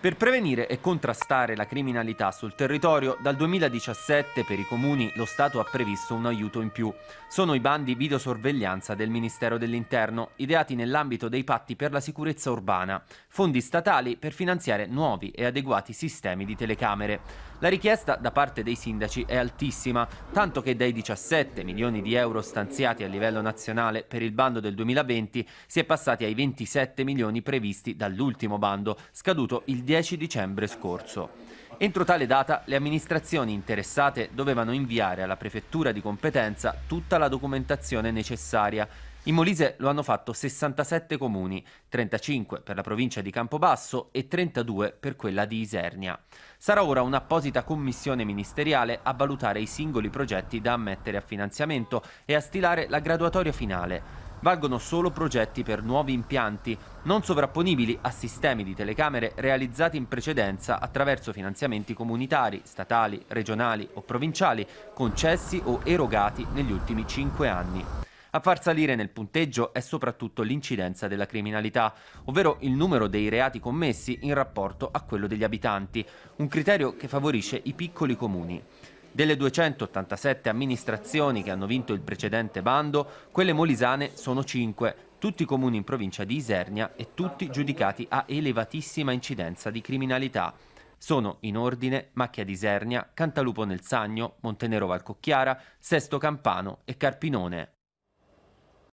Per prevenire e contrastare la criminalità sul territorio, dal 2017 per i comuni lo Stato ha previsto un aiuto in più. Sono i bandi videosorveglianza del Ministero dell'Interno, ideati nell'ambito dei patti per la sicurezza urbana, fondi statali per finanziare nuovi e adeguati sistemi di telecamere. La richiesta da parte dei sindaci è altissima, tanto che dai 17 milioni di euro stanziati a livello nazionale per il bando del 2020 si è passati ai 27 milioni previsti dall'ultimo bando, scaduto il 10 dicembre scorso. Entro tale data le amministrazioni interessate dovevano inviare alla prefettura di competenza tutta la documentazione necessaria. In Molise lo hanno fatto 67 comuni, 35 per la provincia di Campobasso e 32 per quella di Isernia. Sarà ora un'apposita commissione ministeriale a valutare i singoli progetti da ammettere a finanziamento e a stilare la graduatoria finale valgono solo progetti per nuovi impianti, non sovrapponibili a sistemi di telecamere realizzati in precedenza attraverso finanziamenti comunitari, statali, regionali o provinciali, concessi o erogati negli ultimi cinque anni. A far salire nel punteggio è soprattutto l'incidenza della criminalità, ovvero il numero dei reati commessi in rapporto a quello degli abitanti, un criterio che favorisce i piccoli comuni. Delle 287 amministrazioni che hanno vinto il precedente bando, quelle molisane sono 5, tutti comuni in provincia di Isernia e tutti giudicati a elevatissima incidenza di criminalità. Sono in ordine Macchia di Isernia, Cantalupo nel Sagno, Montenero Valcocchiara, Sesto Campano e Carpinone.